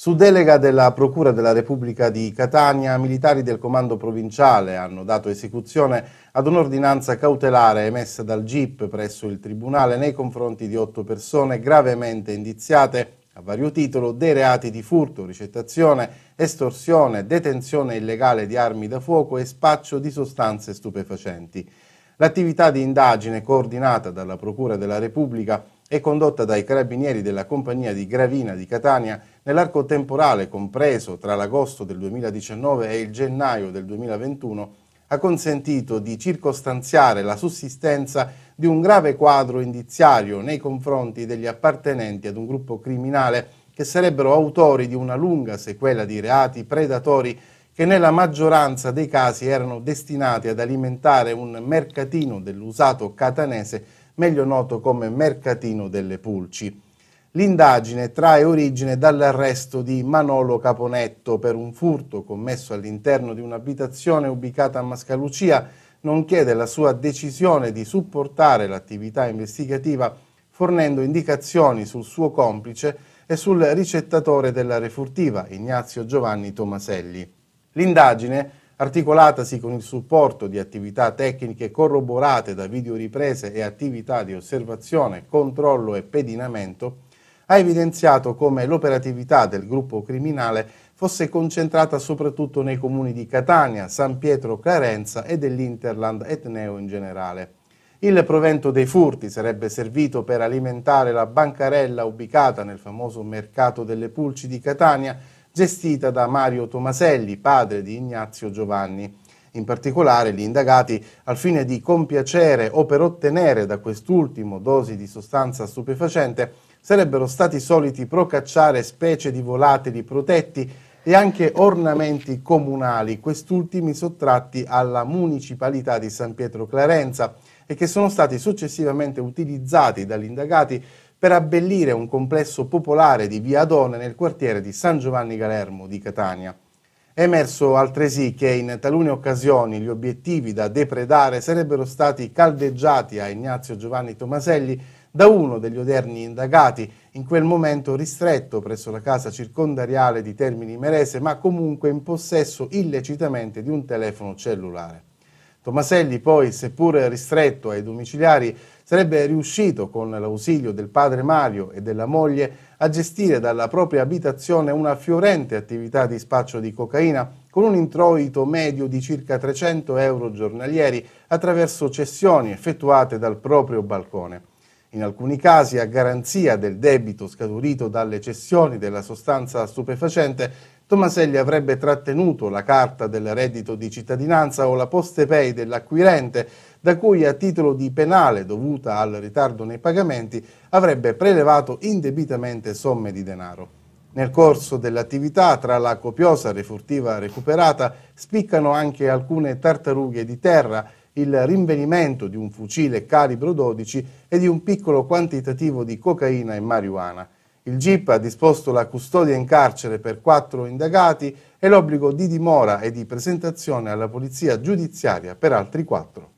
Su delega della Procura della Repubblica di Catania, militari del Comando Provinciale hanno dato esecuzione ad un'ordinanza cautelare emessa dal GIP presso il Tribunale nei confronti di otto persone gravemente indiziate a vario titolo dei reati di furto, ricettazione, estorsione, detenzione illegale di armi da fuoco e spaccio di sostanze stupefacenti. L'attività di indagine coordinata dalla Procura della Repubblica e condotta dai carabinieri della compagnia di Gravina di Catania nell'arco temporale compreso tra l'agosto del 2019 e il gennaio del 2021 ha consentito di circostanziare la sussistenza di un grave quadro indiziario nei confronti degli appartenenti ad un gruppo criminale che sarebbero autori di una lunga sequela di reati predatori che nella maggioranza dei casi erano destinati ad alimentare un mercatino dell'usato catanese meglio noto come Mercatino delle Pulci. L'indagine trae origine dall'arresto di Manolo Caponetto per un furto commesso all'interno di un'abitazione ubicata a Mascalucia, nonché della sua decisione di supportare l'attività investigativa fornendo indicazioni sul suo complice e sul ricettatore della refurtiva, Ignazio Giovanni Tomaselli. L'indagine articolatasi con il supporto di attività tecniche corroborate da videoriprese e attività di osservazione, controllo e pedinamento, ha evidenziato come l'operatività del gruppo criminale fosse concentrata soprattutto nei comuni di Catania, San Pietro Carenza e dell'Interland etneo in generale. Il provento dei furti sarebbe servito per alimentare la bancarella ubicata nel famoso mercato delle pulci di Catania, gestita da Mario Tomaselli, padre di Ignazio Giovanni. In particolare gli indagati, al fine di compiacere o per ottenere da quest'ultimo dosi di sostanza stupefacente, sarebbero stati soliti procacciare specie di volatili protetti e anche ornamenti comunali, quest'ultimi sottratti alla municipalità di San Pietro Clarenza e che sono stati successivamente utilizzati dagli indagati per abbellire un complesso popolare di Via Adone nel quartiere di San Giovanni Galermo di Catania. È emerso altresì che in talune occasioni gli obiettivi da depredare sarebbero stati caldeggiati a Ignazio Giovanni Tomaselli da uno degli odierni indagati, in quel momento ristretto presso la casa circondariale di Termini Merese, ma comunque in possesso illecitamente di un telefono cellulare. Tomaselli poi, seppur ristretto ai domiciliari, sarebbe riuscito, con l'ausilio del padre Mario e della moglie, a gestire dalla propria abitazione una fiorente attività di spaccio di cocaina con un introito medio di circa 300 euro giornalieri attraverso cessioni effettuate dal proprio balcone. In alcuni casi, a garanzia del debito scaturito dalle cessioni della sostanza stupefacente, Tomaselli avrebbe trattenuto la carta del reddito di cittadinanza o la poste pay dell'acquirente, da cui a titolo di penale dovuta al ritardo nei pagamenti avrebbe prelevato indebitamente somme di denaro. Nel corso dell'attività, tra la copiosa refurtiva recuperata, spiccano anche alcune tartarughe di terra, il rinvenimento di un fucile calibro 12 e di un piccolo quantitativo di cocaina e marijuana. Il GIP ha disposto la custodia in carcere per quattro indagati e l'obbligo di dimora e di presentazione alla polizia giudiziaria per altri quattro.